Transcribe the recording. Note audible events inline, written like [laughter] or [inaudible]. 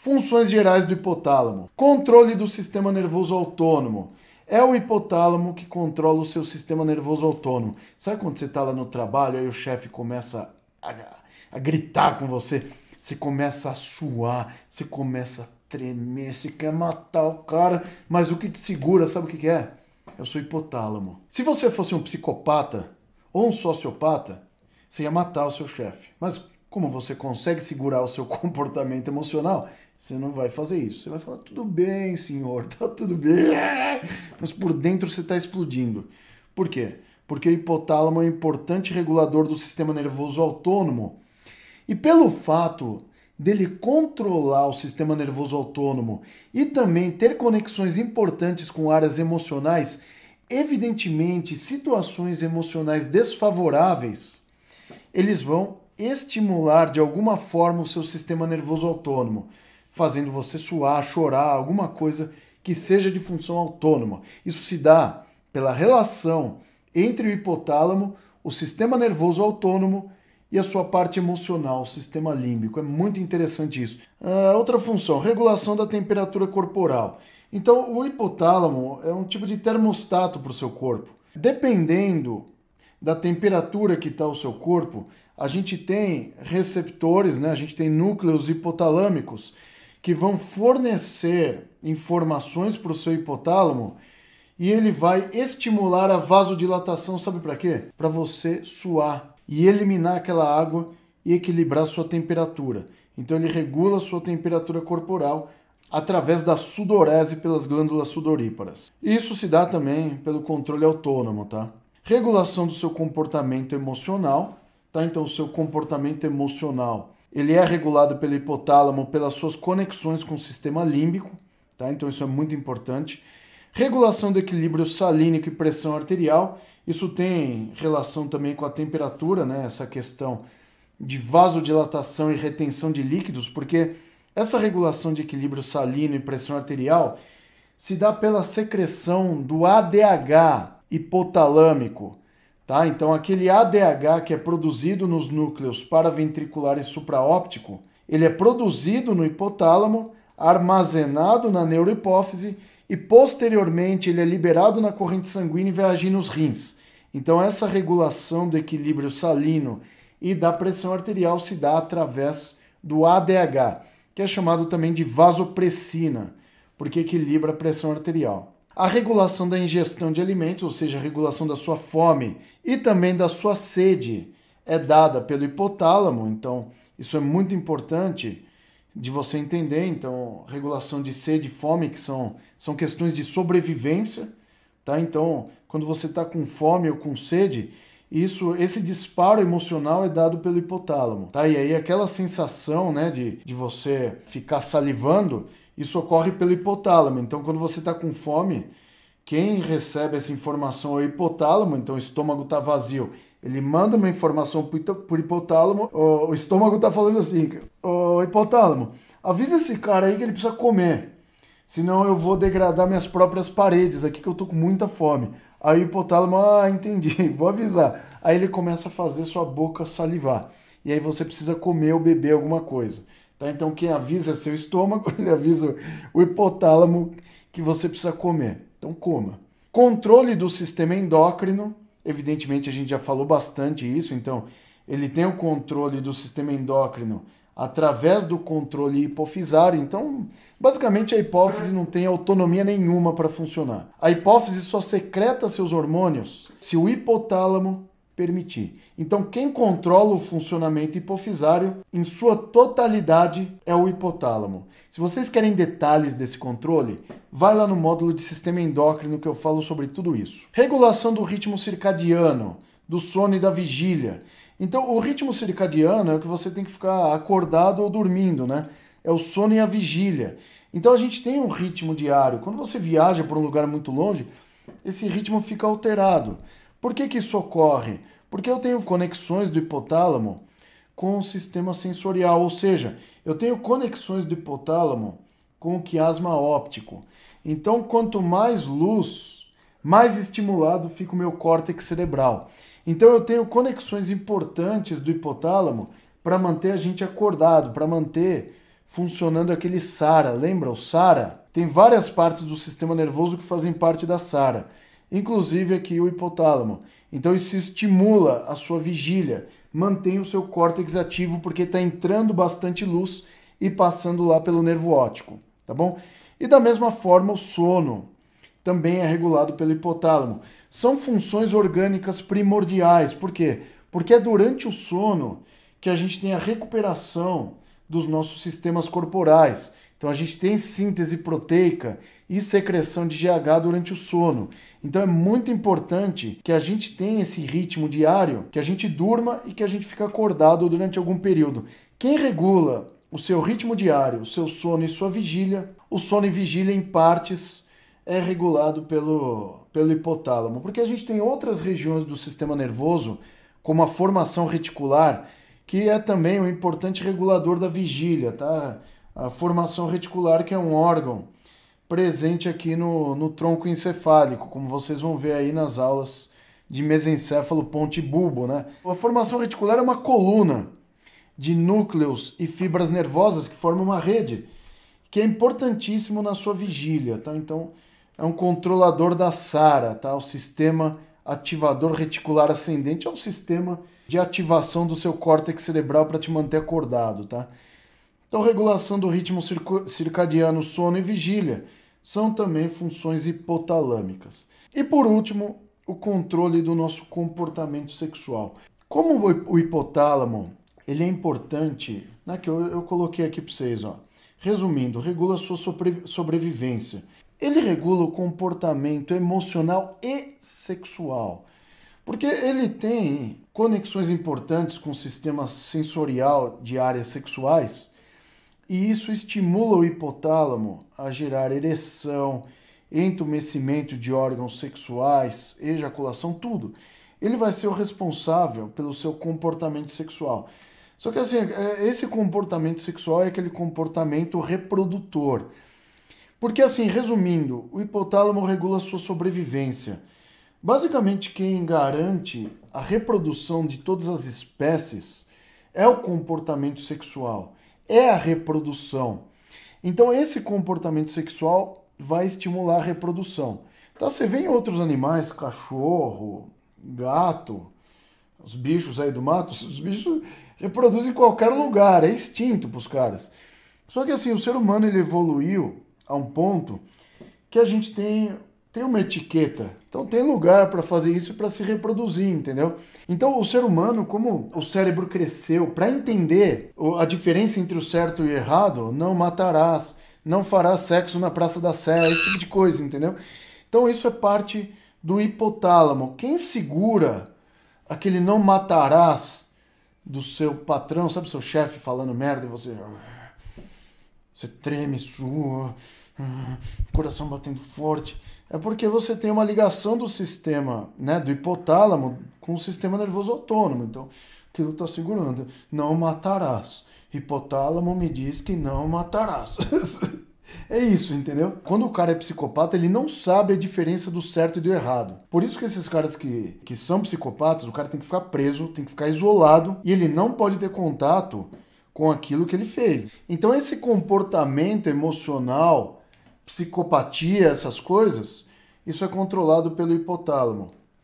Funções gerais do hipotálamo. Controle do sistema nervoso autônomo. É o hipotálamo que controla o seu sistema nervoso autônomo. Sabe quando você está lá no trabalho, aí o chefe começa a, a gritar com você, você começa a suar, você começa a tremer, você quer matar o cara, mas o que te segura, sabe o que, que é? É o seu hipotálamo. Se você fosse um psicopata ou um sociopata, você ia matar o seu chefe. Mas como você consegue segurar o seu [laughs] comportamento emocional, você não vai fazer isso. Você vai falar, tudo bem, senhor, [laughs] tá tudo bem. [laughs] Mas por dentro você está explodindo. Por quê? Porque o hipotálamo é um importante regulador do sistema nervoso autônomo. E pelo fato dele controlar o sistema nervoso autônomo e também ter conexões importantes com áreas emocionais, evidentemente, situações emocionais desfavoráveis, eles vão estimular de alguma forma o seu sistema nervoso autônomo fazendo você suar, chorar, alguma coisa que seja de função autônoma. Isso se dá pela relação entre o hipotálamo, o sistema nervoso autônomo e a sua parte emocional, o sistema límbico. É muito interessante isso. Ah, outra função, regulação da temperatura corporal. Então, o hipotálamo é um tipo de termostato para o seu corpo. Dependendo da temperatura que está o seu corpo, a gente tem receptores, né? a gente tem núcleos hipotalâmicos que vão fornecer informações para o seu hipotálamo e ele vai estimular a vasodilatação, sabe para quê? Para você suar e eliminar aquela água e equilibrar sua temperatura. Então ele regula sua temperatura corporal através da sudorese pelas glândulas sudoríparas. Isso se dá também pelo controle autônomo, tá? Regulação do seu comportamento emocional, tá? Então o seu comportamento emocional ele é regulado pelo hipotálamo pelas suas conexões com o sistema límbico, tá? Então isso é muito importante. Regulação do equilíbrio salínico e pressão arterial. Isso tem relação também com a temperatura, né? Essa questão de vasodilatação e retenção de líquidos, porque essa regulação de equilíbrio salino e pressão arterial se dá pela secreção do ADH hipotalâmico, Tá? Então, aquele ADH que é produzido nos núcleos paraventricular e supraóptico, ele é produzido no hipotálamo, armazenado na neurohipófise e posteriormente ele é liberado na corrente sanguínea e vai agir nos rins. Então, essa regulação do equilíbrio salino e da pressão arterial se dá através do ADH, que é chamado também de vasopressina, porque equilibra a pressão arterial a regulação da ingestão de alimentos, ou seja, a regulação da sua fome e também da sua sede, é dada pelo hipotálamo. Então, isso é muito importante de você entender. Então, regulação de sede e fome, que são, são questões de sobrevivência. Tá? Então, quando você está com fome ou com sede, isso, esse disparo emocional é dado pelo hipotálamo, tá? E aí aquela sensação, né, de, de você ficar salivando, isso ocorre pelo hipotálamo. Então, quando você está com fome, quem recebe essa informação é o hipotálamo, então o estômago está vazio. Ele manda uma informação por hipotálamo, o estômago está falando assim: Ô hipotálamo, avisa esse cara aí que ele precisa comer, senão eu vou degradar minhas próprias paredes aqui que eu tô com muita fome. Aí o hipotálamo, ah, entendi, [laughs] vou avisar. Aí ele começa a fazer sua boca salivar. E aí você precisa comer ou beber alguma coisa. Tá? Então, quem avisa seu estômago, [laughs] ele avisa o hipotálamo que você precisa comer. Então, coma. Controle do sistema endócrino. Evidentemente, a gente já falou bastante isso. Então, ele tem o controle do sistema endócrino através do controle hipofisário. Então, basicamente, a hipófise não tem autonomia nenhuma para funcionar. A hipófise só secreta seus hormônios se o hipotálamo permitir. Então, quem controla o funcionamento hipofisário em sua totalidade é o hipotálamo. Se vocês querem detalhes desse controle, vai lá no módulo de sistema endócrino que eu falo sobre tudo isso. Regulação do ritmo circadiano, do sono e da vigília. Então, o ritmo circadiano é o que você tem que ficar acordado ou dormindo, né? É o sono e a vigília. Então, a gente tem um ritmo diário. Quando você viaja para um lugar muito longe, esse ritmo fica alterado. Por que, que isso ocorre? Porque eu tenho conexões do hipotálamo com o sistema sensorial, ou seja, eu tenho conexões do hipotálamo com o quiasma óptico. Então, quanto mais luz, mais estimulado fica o meu córtex cerebral. Então, eu tenho conexões importantes do hipotálamo para manter a gente acordado, para manter funcionando aquele SARA. Lembra o SARA? Tem várias partes do sistema nervoso que fazem parte da SARA inclusive aqui o hipotálamo. Então isso estimula a sua vigília, mantém o seu córtex ativo porque está entrando bastante luz e passando lá pelo nervo óptico, tá bom? E da mesma forma o sono também é regulado pelo hipotálamo. São funções orgânicas primordiais, por quê? Porque é durante o sono que a gente tem a recuperação dos nossos sistemas corporais. Então a gente tem síntese proteica, e secreção de GH durante o sono. Então é muito importante que a gente tenha esse ritmo diário, que a gente durma e que a gente fique acordado durante algum período. Quem regula o seu ritmo diário, o seu sono e sua vigília, o sono e vigília em partes é regulado pelo, pelo hipotálamo, porque a gente tem outras regiões do sistema nervoso, como a formação reticular, que é também um importante regulador da vigília, tá? A formação reticular que é um órgão presente aqui no, no tronco encefálico, como vocês vão ver aí nas aulas de mesencéfalo, ponte e bulbo. Né? A formação reticular é uma coluna de núcleos e fibras nervosas que formam uma rede, que é importantíssimo na sua vigília. Tá? Então, é um controlador da SARA, tá? o sistema ativador reticular ascendente é um sistema de ativação do seu córtex cerebral para te manter acordado. Tá? Então, regulação do ritmo circadiano, sono e vigília são também funções hipotalâmicas. E por último, o controle do nosso comportamento sexual. Como o hipotálamo ele é importante, né, que eu, eu coloquei aqui para vocês, ó. resumindo, regula a sua sobrevivência. Ele regula o comportamento emocional e sexual, porque ele tem conexões importantes com o sistema sensorial de áreas sexuais e isso estimula o hipotálamo a gerar ereção, entumecimento de órgãos sexuais, ejaculação, tudo. Ele vai ser o responsável pelo seu comportamento sexual. Só que assim, é, esse comportamento sexual é aquele comportamento reprodutor. Porque assim, resumindo, o hipotálamo regula a sua sobrevivência. Basicamente, quem garante a reprodução de todas as espécies é o comportamento sexual é a reprodução. Então, esse comportamento sexual vai estimular a reprodução. Então, você vê em outros animais, cachorro, gato, os bichos aí do mato, [laughs] os bichos reproduzem em qualquer lugar, é extinto para os caras. Só que assim, o ser humano ele evoluiu a um ponto que a gente tem tem uma etiqueta. Então tem lugar para fazer isso para se reproduzir, entendeu? Então o ser humano, como o cérebro cresceu para entender a diferença entre o certo e o errado, não matarás, não farás sexo na Praça da Sé, esse tipo de coisa, entendeu? Então isso é parte do hipotálamo. Quem segura aquele não matarás do seu patrão, sabe seu chefe falando merda e você você treme, sua, [laughs] coração batendo forte é porque você tem uma ligação do sistema, né, do hipotálamo com o sistema nervoso autônomo. Então, aquilo está segurando. Não matarás. Hipotálamo me diz que não matarás. [laughs] é isso, entendeu? Quando o cara é psicopata, ele não sabe a diferença do certo e do errado. Por isso que esses caras que, que são psicopatas, o cara tem que ficar preso, tem que ficar isolado e ele não pode ter contato com aquilo que ele fez. Então esse comportamento emocional psicopatia, essas coisas, isso é controlado pelo hipotálamo.